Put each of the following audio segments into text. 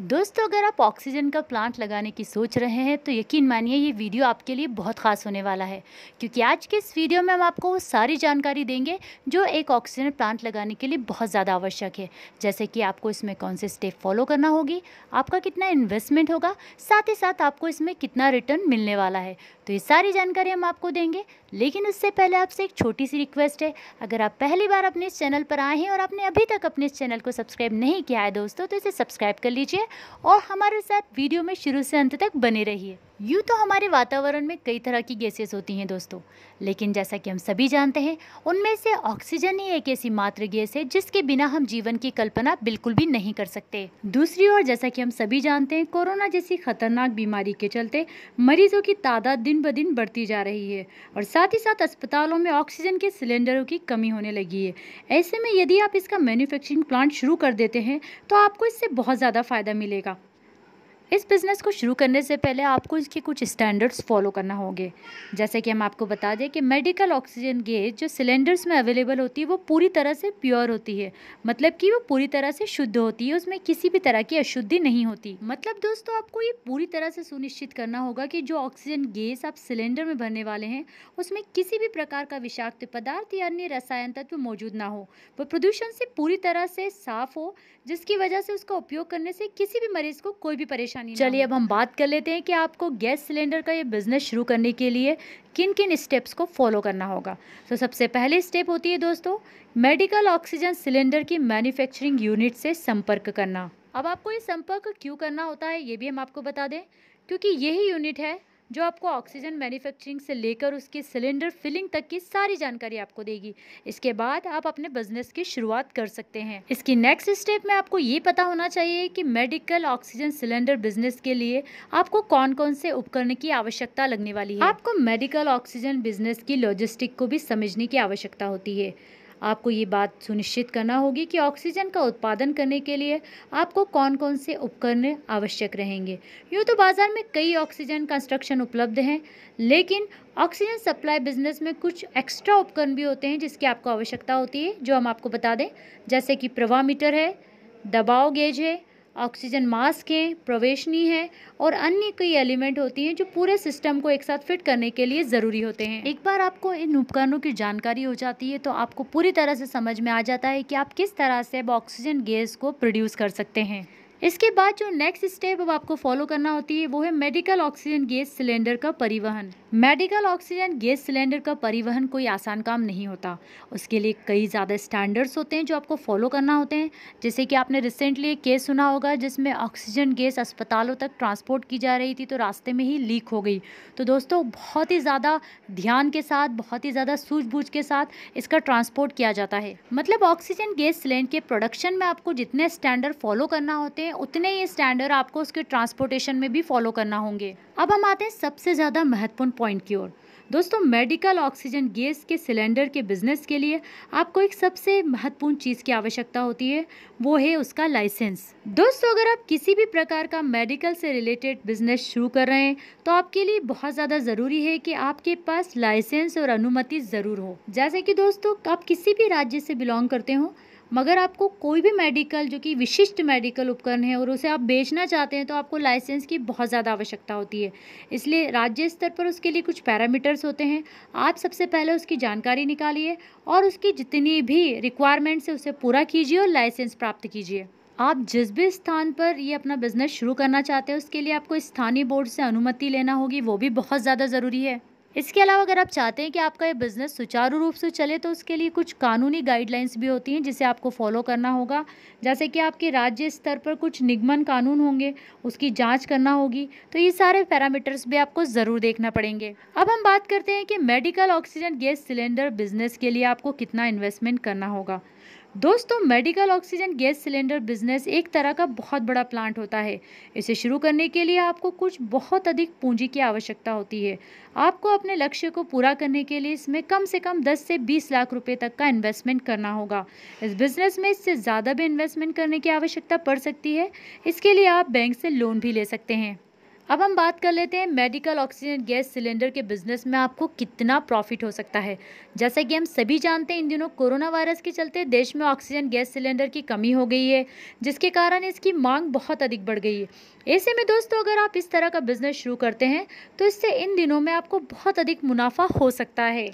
दोस्तों अगर आप ऑक्सीजन का प्लांट लगाने की सोच रहे हैं तो यकीन मानिए ये वीडियो आपके लिए बहुत खास होने वाला है क्योंकि आज के इस वीडियो में हम आपको वो सारी जानकारी देंगे जो एक ऑक्सीजन प्लांट लगाने के लिए बहुत ज़्यादा आवश्यक है जैसे कि आपको इसमें कौन से स्टेप फॉलो करना होगी आपका कितना इन्वेस्टमेंट होगा साथ ही साथ आपको इसमें कितना रिटर्न मिलने वाला है तो ये सारी जानकारी हम आपको देंगे लेकिन उससे पहले आपसे एक छोटी सी रिक्वेस्ट है अगर आप पहली बार अपने इस चैनल पर आए हैं और आपने अभी तक अपने इस चैनल को सब्सक्राइब नहीं किया है दोस्तों तो इसे सब्सक्राइब कर लीजिए कीजिए और हमारे साथ वीडियो में शुरू से अंत तक बने रहिए यूँ तो हमारे वातावरण में कई तरह की गैसेस होती हैं दोस्तों लेकिन जैसा कि हम सभी जानते हैं उनमें से ऑक्सीजन ही एक ऐसी मात्र गैस है जिसके बिना हम जीवन की कल्पना बिल्कुल भी नहीं कर सकते दूसरी ओर जैसा कि हम सभी जानते हैं कोरोना जैसी खतरनाक बीमारी के चलते मरीजों की तादाद दिन ब दिन बढ़ती जा रही है और साथ ही साथ अस्पतालों में ऑक्सीजन के सिलेंडरों की कमी होने लगी है ऐसे में यदि आप इसका मैन्युफैक्चरिंग प्लांट शुरू कर देते हैं तो आपको इससे बहुत ज़्यादा फायदा फ़ायदा मिलेगा इस बिज़नेस को शुरू करने से पहले आपको इसके कुछ स्टैंडर्ड्स फॉलो करना होंगे जैसे कि हम आपको बता दें कि मेडिकल ऑक्सीजन गेज जो सिलेंडर्स में अवेलेबल होती है वो पूरी तरह से प्योर होती है मतलब कि वो पूरी तरह से शुद्ध होती है उसमें किसी भी तरह की अशुद्धि नहीं होती मतलब दोस्तों आपको ये पूरी तरह से सुनिश्चित करना होगा कि जो ऑक्सीजन गैस आप सिलेंडर में भरने वाले हैं उसमें किसी भी प्रकार का विषाक्त पदार्थ या अन्य रसायन तत्व मौजूद ना हो वह प्रदूषण से पूरी तरह से साफ हो जिसकी वजह से उसका उपयोग करने से किसी भी मरीज को कोई भी परेशानी चलिए अब हम बात कर लेते हैं कि आपको गैस सिलेंडर का ये बिज़नेस शुरू करने के लिए किन किन स्टेप्स को फॉलो करना होगा तो सबसे पहले स्टेप होती है दोस्तों मेडिकल ऑक्सीजन सिलेंडर की मैन्युफैक्चरिंग यूनिट से संपर्क करना अब आपको ये संपर्क क्यों करना होता है ये भी हम आपको बता दें क्योंकि यही यूनिट है जो आपको ऑक्सीजन मैन्युफैक्चरिंग से लेकर उसकी सिलेंडर फिलिंग तक की सारी जानकारी आपको देगी इसके बाद आप अपने बिजनेस की शुरुआत कर सकते हैं इसकी नेक्स्ट स्टेप में आपको ये पता होना चाहिए कि मेडिकल ऑक्सीजन सिलेंडर बिजनेस के लिए आपको कौन कौन से उपकरण की आवश्यकता लगने वाली है आपको मेडिकल ऑक्सीजन बिजनेस की लॉजिस्टिक को भी समझने की आवश्यकता होती है आपको ये बात सुनिश्चित करना होगी कि ऑक्सीजन का उत्पादन करने के लिए आपको कौन कौन से उपकरण आवश्यक रहेंगे यूँ तो बाज़ार में कई ऑक्सीजन कंस्ट्रक्शन उपलब्ध हैं लेकिन ऑक्सीजन सप्लाई बिजनेस में कुछ एक्स्ट्रा उपकरण भी होते हैं जिसकी आपको आवश्यकता होती है जो हम आपको बता दें जैसे कि प्रवाह मीटर है दबाव गेज है ऑक्सीजन मास्क हैं प्रवेशनी है और अन्य कई एलिमेंट होती हैं जो पूरे सिस्टम को एक साथ फिट करने के लिए ज़रूरी होते हैं एक बार आपको इन उपकरणों की जानकारी हो जाती है तो आपको पूरी तरह से समझ में आ जाता है कि आप किस तरह से अब ऑक्सीजन गैस को प्रोड्यूस कर सकते हैं इसके बाद जो नेक्स्ट स्टेप अब आपको फॉलो करना होती है वो है मेडिकल ऑक्सीजन गैस सिलेंडर का परिवहन मेडिकल ऑक्सीजन गैस सिलेंडर का परिवहन कोई आसान काम नहीं होता उसके लिए कई ज़्यादा स्टैंडर्ड्स होते हैं जो आपको फॉलो करना होते हैं जैसे कि आपने रिसेंटली एक केस सुना होगा जिसमें ऑक्सीजन गैस अस्पतालों तक ट्रांसपोर्ट की जा रही थी तो रास्ते में ही लीक हो गई तो दोस्तों बहुत ही ज़्यादा ध्यान के साथ बहुत ही ज़्यादा सूझबूझ के साथ इसका ट्रांसपोर्ट किया जाता है मतलब ऑक्सीजन गैस सिलेंडर के प्रोडक्शन में आपको जितने स्टैंडर्ड फॉलो करना होते हैं उतने ही स्टैंडर्ड आपको उसके ट्रांसपोर्टेशन में भी फॉलो करना होंगे अब हम आते हैं सबसे ज़्यादा महत्वपूर्ण पॉइंट की ओर दोस्तों मेडिकल ऑक्सीजन गैस के सिलेंडर के बिजनेस के लिए आपको एक सबसे महत्वपूर्ण चीज़ की आवश्यकता होती है वो है उसका लाइसेंस दोस्तों अगर आप किसी भी प्रकार का मेडिकल से रिलेटेड बिजनेस शुरू कर रहे हैं तो आपके लिए बहुत ज़्यादा ज़रूरी है कि आपके पास लाइसेंस और अनुमति ज़रूर हो जैसे कि दोस्तों आप किसी भी राज्य से बिलोंग करते हो मगर आपको कोई भी मेडिकल जो कि विशिष्ट मेडिकल उपकरण है और उसे आप बेचना चाहते हैं तो आपको लाइसेंस की बहुत ज़्यादा आवश्यकता होती है इसलिए राज्य स्तर पर उसके लिए कुछ पैरामीटर्स होते हैं आप सबसे पहले उसकी जानकारी निकालिए और उसकी जितनी भी रिक्वायरमेंट्स है उसे पूरा कीजिए और लाइसेंस प्राप्त कीजिए आप जिस भी स्थान पर ये अपना बिजनेस शुरू करना चाहते हैं उसके लिए आपको स्थानीय बोर्ड से अनुमति लेना होगी वो भी बहुत ज़्यादा ज़रूरी है इसके अलावा अगर आप चाहते हैं कि आपका ये बिज़नेस सुचारू रूप से चले तो उसके लिए कुछ कानूनी गाइडलाइंस भी होती हैं जिसे आपको फॉलो करना होगा जैसे कि आपके राज्य स्तर पर कुछ निगमन कानून होंगे उसकी जांच करना होगी तो ये सारे पैरामीटर्स भी आपको ज़रूर देखना पड़ेंगे अब हम बात करते हैं कि medical oxygen gas cylinder business के लिए आपको कितना इन्वेस्टमेंट करना होगा दोस्तों medical oxygen gas cylinder business एक तरह का बहुत बड़ा प्लांट होता है इसे शुरू करने के लिए आपको कुछ बहुत अधिक पूंजी की आवश्यकता होती है आपको अपने लक्ष्य को पूरा करने के लिए इसमें कम से कम 10 से 20 लाख रुपए तक का इन्वेस्टमेंट करना होगा इस बिजनेस में इससे ज़्यादा भी इन्वेस्टमेंट करने की आवश्यकता पड़ सकती है इसके लिए आप बैंक से लोन भी ले सकते हैं अब हम बात कर लेते हैं मेडिकल ऑक्सीजन गैस सिलेंडर के बिजनेस में आपको कितना प्रॉफिट हो सकता है जैसा कि हम सभी जानते हैं इन दिनों कोरोना वायरस के चलते देश में ऑक्सीजन गैस सिलेंडर की कमी हो गई है जिसके कारण इसकी मांग बहुत अधिक बढ़ गई है ऐसे में दोस्तों अगर आप इस तरह का बिजनेस शुरू करते हैं तो इससे इन दिनों में आपको बहुत अधिक मुनाफा हो सकता है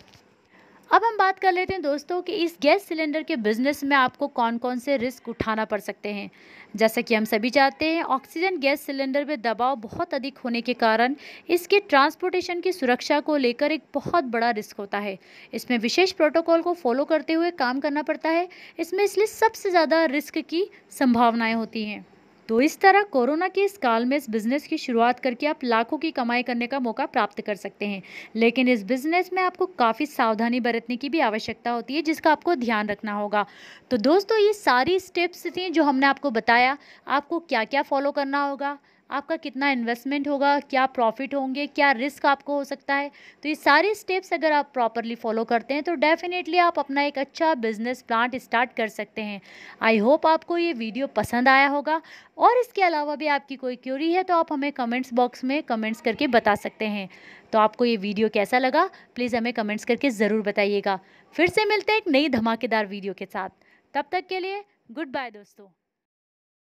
अब हम बात कर लेते हैं दोस्तों कि इस गैस सिलेंडर के बिज़नेस में आपको कौन कौन से रिस्क उठाना पड़ सकते हैं जैसा कि हम सभी चाहते हैं ऑक्सीजन गैस सिलेंडर में दबाव बहुत अधिक होने के कारण इसके ट्रांसपोर्टेशन की सुरक्षा को लेकर एक बहुत बड़ा रिस्क होता है इसमें विशेष प्रोटोकॉल को फॉलो करते हुए काम करना पड़ता है इसमें इसलिए सबसे ज़्यादा रिस्क की संभावनाएँ होती हैं तो इस तरह कोरोना के इस काल में इस बिज़नेस की शुरुआत करके आप लाखों की कमाई करने का मौका प्राप्त कर सकते हैं लेकिन इस बिज़नेस में आपको काफ़ी सावधानी बरतने की भी आवश्यकता होती है जिसका आपको ध्यान रखना होगा तो दोस्तों ये सारी स्टेप्स थी जो हमने आपको बताया आपको क्या क्या फॉलो करना होगा आपका कितना इन्वेस्टमेंट होगा क्या प्रॉफिट होंगे क्या रिस्क आपको हो सकता है तो ये सारे स्टेप्स अगर आप प्रॉपरली फॉलो करते हैं तो डेफिनेटली आप अपना एक अच्छा बिजनेस प्लांट स्टार्ट कर सकते हैं आई होप आपको ये वीडियो पसंद आया होगा और इसके अलावा भी आपकी कोई क्यूरी है तो आप हमें कमेंट्स बॉक्स में कमेंट्स करके बता सकते हैं तो आपको ये वीडियो कैसा लगा प्लीज़ हमें कमेंट्स करके ज़रूर बताइएगा फिर से मिलते हैं एक नई धमाकेदार वीडियो के साथ तब तक के लिए गुड बाय दोस्तों